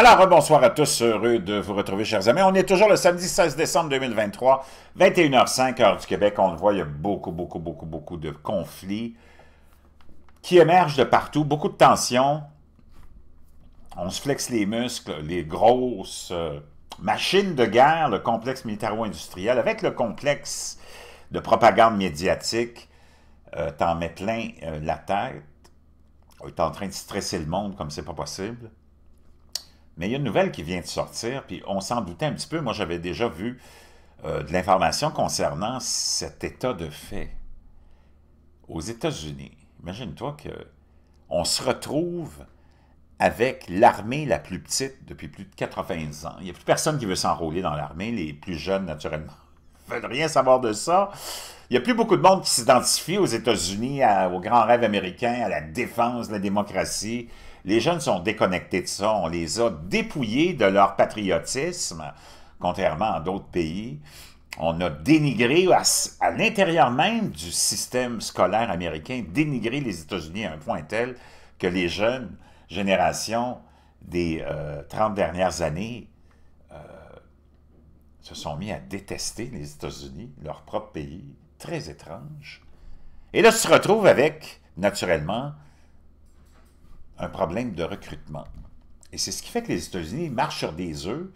Alors, bonsoir à tous, heureux de vous retrouver, chers amis. On est toujours le samedi 16 décembre 2023, 21h05, heure du Québec. On le voit, il y a beaucoup, beaucoup, beaucoup, beaucoup de conflits qui émergent de partout, beaucoup de tensions. On se flexe les muscles, les grosses euh, machines de guerre, le complexe militaro-industriel, avec le complexe de propagande médiatique, euh, t'en mets plein euh, la tête. est en train de stresser le monde comme c'est pas possible. Mais il y a une nouvelle qui vient de sortir, puis on s'en doutait un petit peu. Moi, j'avais déjà vu euh, de l'information concernant cet état de fait aux États-Unis. Imagine-toi qu'on se retrouve avec l'armée la plus petite depuis plus de 80 ans. Il n'y a plus personne qui veut s'enrôler dans l'armée, les plus jeunes, naturellement, veulent rien savoir de ça. Il n'y a plus beaucoup de monde qui s'identifie aux États-Unis, au grand rêve américains, à la défense de la démocratie. Les jeunes sont déconnectés de ça. On les a dépouillés de leur patriotisme, contrairement à d'autres pays. On a dénigré, à, l'intérieur même du système scolaire américain, dénigré les États-Unis à un point tel que les jeunes générations des 30 euh, dernières années euh, se sont mis à détester les États-Unis, leur propre pays, très étrange. Et là, tu te retrouves avec, naturellement, un problème de recrutement. Et c'est ce qui fait que les États-Unis marchent sur des œufs.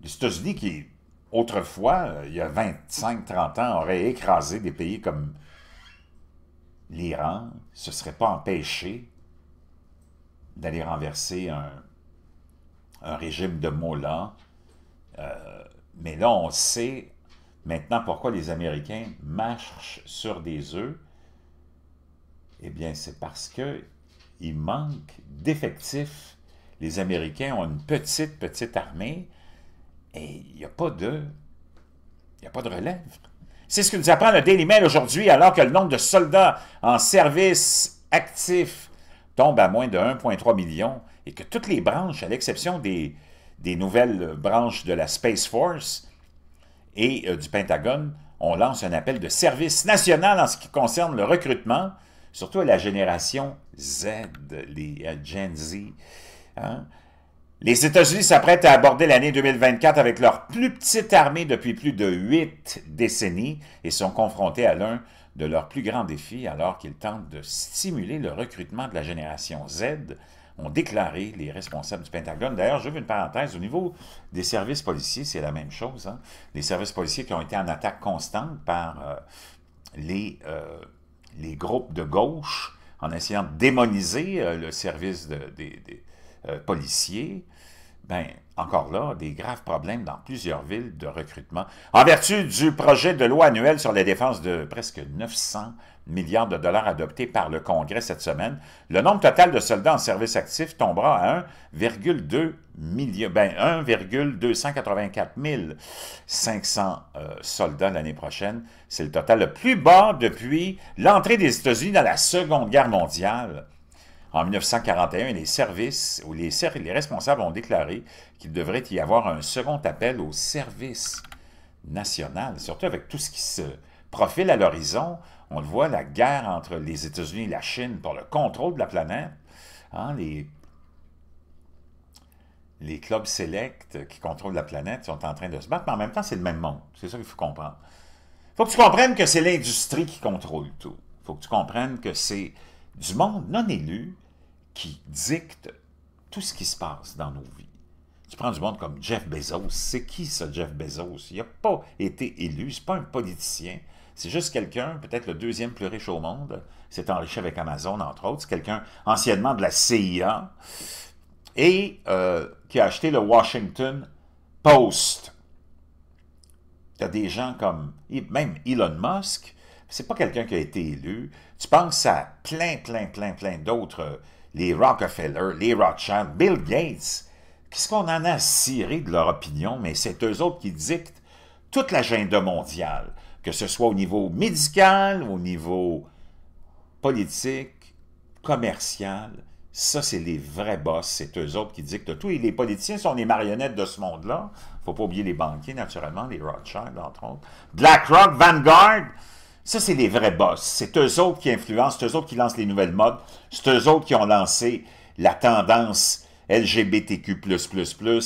Les États-Unis qui, autrefois, euh, il y a 25-30 ans, auraient écrasé des pays comme l'Iran, se serait pas empêchés d'aller renverser un, régime de Mollah, euh, mais là, on sait maintenant pourquoi les Américains marchent sur des œufs. Eh bien, c'est parce qu'il manque d'effectifs. Les Américains ont une petite, petite armée et il n'y a pas de... Il a pas de relève. C'est ce que nous apprend le Daily Mail aujourd'hui, alors que le nombre de soldats en service actif tombe à moins de 1,3 million et que toutes les branches, à l'exception des, des nouvelles branches de la Space Force et euh, du Pentagone, on lance un appel de service national en ce qui concerne le recrutement, surtout à la génération Z, les euh, Gen Z. Hein. Les États-Unis s'apprêtent à aborder l'année 2024 avec leur plus petite armée depuis plus de huit décennies et sont confrontés à l'un de leurs plus grands défis alors qu'ils tentent de stimuler le recrutement de la génération Z ont déclaré les responsables du Pentagone. D'ailleurs, je veux une parenthèse, au niveau des services policiers, c'est la même chose. Hein. Les services policiers qui ont été en attaque constante par euh, euh, les, groupes de gauche en essayant de démoniser euh, le service des, policiers, ben, encore là, des graves problèmes dans plusieurs villes de recrutement, en vertu du projet de loi annuel sur la défense de presque 900 milliards de dollars adoptés par le Congrès cette semaine, le nombre total de soldats en service actif tombera à 1,2 ben 1,284 500 euh, soldats l'année prochaine. C'est le total le plus bas depuis l'entrée des États-Unis dans la Seconde Guerre mondiale. En 1941, les services ou les, les responsables ont déclaré qu'il devrait y avoir un second appel au service national, surtout avec tout ce qui se profile à l'horizon, on le voit, la guerre entre les États-Unis et la Chine pour le contrôle de la planète. Hein, les, clubs sélects qui contrôlent la planète sont en train de se battre, mais en même temps, c'est le même monde. C'est ça qu'il faut comprendre. Il faut que tu comprennes que c'est l'industrie qui contrôle tout. Il faut que tu comprennes que c'est du monde non élu qui dicte tout ce qui se passe dans nos vies. Tu prends du monde comme Jeff Bezos. C'est qui ce Jeff Bezos? Il n'a pas été élu, c'est pas un politicien. C'est juste quelqu'un, peut-être le deuxième plus riche au monde, s'est enrichi avec Amazon, entre autres. C'est quelqu'un anciennement de la CIA et euh, qui a acheté le Washington Post. Il y a des gens comme, même Elon Musk, c'est pas quelqu'un qui a été élu. Tu penses à plein, plein, plein, plein d'autres, euh, les Rockefeller, les Rothschild, Bill Gates. Qu'est-ce qu'on en a ciré de leur opinion, mais c'est eux autres qui dictent toute l'agenda mondiale que ce soit au niveau médical, au niveau politique, commercial, ça, c'est les vrais boss, c'est eux autres qui dictent tout. Et les politiciens sont les marionnettes de ce monde-là. faut pas oublier les banquiers, naturellement, les Rothschild, entre autres. BlackRock, Vanguard, ça, c'est les vrais boss. C'est eux autres qui influencent, c'est eux autres qui lancent les nouvelles modes, c'est eux autres qui ont lancé la tendance LGBTQ++,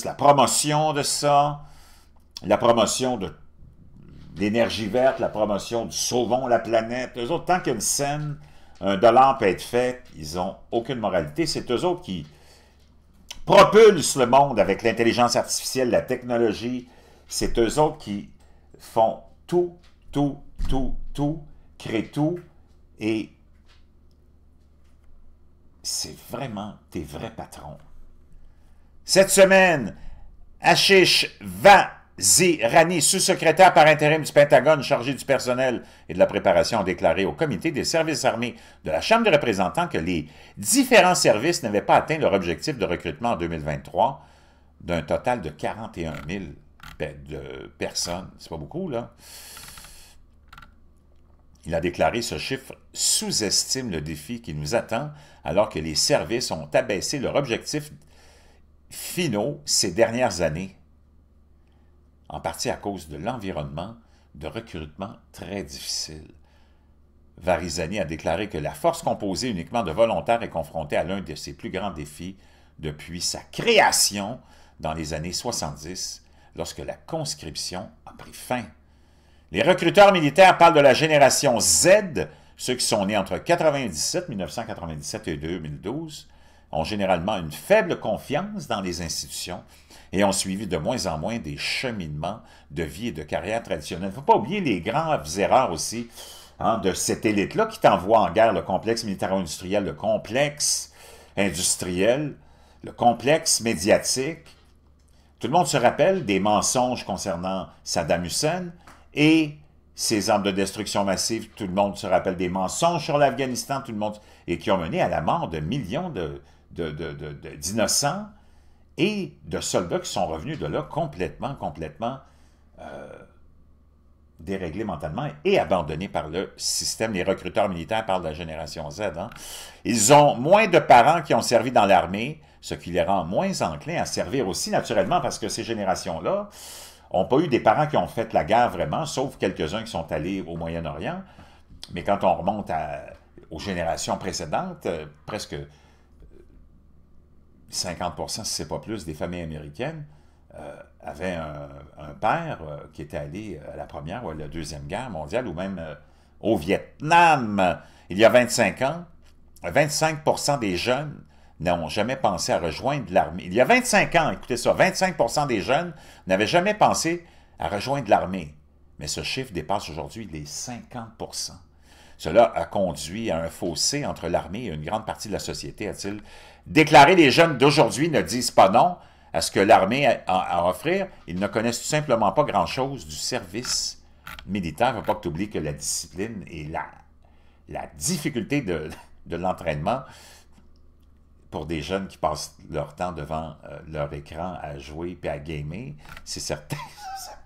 la promotion de ça, la promotion de l'énergie verte, la promotion du sauvons la planète. Eux autres, tant qu'une scène, un dollar peut être fait, ils n'ont aucune moralité. C'est eux autres qui propulsent le monde avec l'intelligence artificielle, la technologie. C'est eux autres qui font tout, tout, tout, tout, créent tout. Et c'est vraiment tes vrais patrons. Cette semaine, Ashish va Rani, sous-secrétaire par intérim du Pentagone chargé du personnel et de la préparation, a déclaré au comité des services armés de la Chambre des représentants que les différents services n'avaient pas atteint leur objectif de recrutement en 2023 d'un total de 41 000 ben, personnes. C'est pas beaucoup, là. Il a déclaré ce chiffre sous-estime le défi qui nous attend alors que les services ont abaissé leur objectif finaux ces dernières années en partie à cause de l'environnement de recrutement très difficile. Varizani a déclaré que la force composée uniquement de volontaires est confrontée à l'un de ses plus grands défis depuis sa création dans les années 70, lorsque la conscription a pris fin. Les recruteurs militaires parlent de la génération Z, ceux qui sont nés entre 1997 et 2012, ont généralement une faible confiance dans les institutions et ont suivi de moins en moins des cheminements de vie et de carrière traditionnels. Il ne faut pas oublier les graves erreurs aussi hein, de cette élite-là qui t'envoie en guerre le complexe militaro-industriel, le complexe industriel, le complexe médiatique. Tout le monde se rappelle des mensonges concernant Saddam Hussein et ses armes de destruction massive, tout le monde se rappelle des mensonges sur l'Afghanistan, tout le monde, et qui ont mené à la mort de millions d'innocents, de, et de soldats qui sont revenus de là complètement, complètement euh, déréglés mentalement et abandonnés par le système. des recruteurs militaires parlent de la génération Z. Hein. Ils ont moins de parents qui ont servi dans l'armée, ce qui les rend moins enclins à servir aussi naturellement parce que ces générations-là n'ont pas eu des parents qui ont fait la guerre vraiment, sauf quelques-uns qui sont allés au Moyen-Orient. Mais quand on remonte aux générations précédentes, euh, presque 50 si ce n'est pas plus, des familles américaines euh, avaient un, père euh, qui était allé euh, à la Première ou à la Deuxième Guerre mondiale ou même au Vietnam il y a 25 ans. 25 des jeunes n'ont jamais pensé à rejoindre l'armée. Il y a 25 ans, écoutez ça, 25 des jeunes n'avaient jamais pensé à rejoindre l'armée. Mais ce chiffre dépasse aujourd'hui les 50 cela a conduit à un fossé entre l'armée et une grande partie de la société, a-t-il déclaré. Les jeunes d'aujourd'hui ne disent pas non à ce que l'armée a à offrir. Ils ne connaissent tout simplement pas grand-chose du service militaire. Il ne faut pas que tu oublies que la discipline et la, difficulté de, l'entraînement pour des jeunes qui passent leur temps devant euh, leur écran à jouer et à gamer, c'est certain,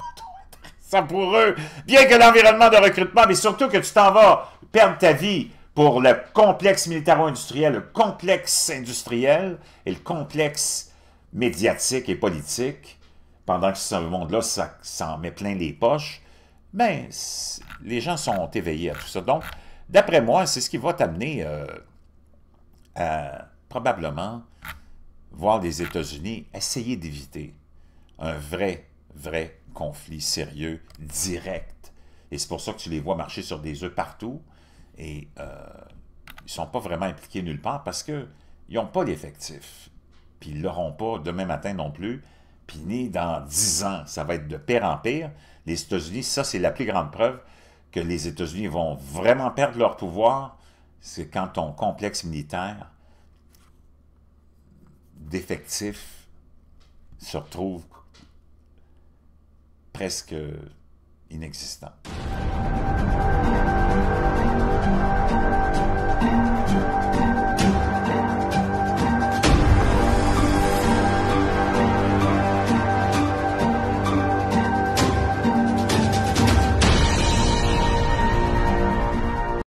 pour eux. Bien que l'environnement de recrutement, mais surtout que tu t'en vas perdre ta vie pour le complexe militaro-industriel, le complexe industriel et le complexe médiatique et politique, pendant que ce monde-là s'en met plein les poches, Mais ben, les gens sont éveillés à tout ça. Donc, d'après moi, c'est ce qui va t'amener euh, à probablement voir les États-Unis essayer d'éviter un vrai, vrai conflit sérieux, direct. Et c'est pour ça que tu les vois marcher sur des œufs partout. Et euh, ils ne sont pas vraiment impliqués nulle part parce qu'ils n'ont pas d'effectifs. Puis ils ne l'auront pas demain matin non plus. Puis ni dans dix ans, ça va être de pire en pire. Les États-Unis, ça, c'est la plus grande preuve que les États-Unis vont vraiment perdre leur pouvoir. C'est quand ton complexe militaire d'effectifs se retrouve presque inexistant.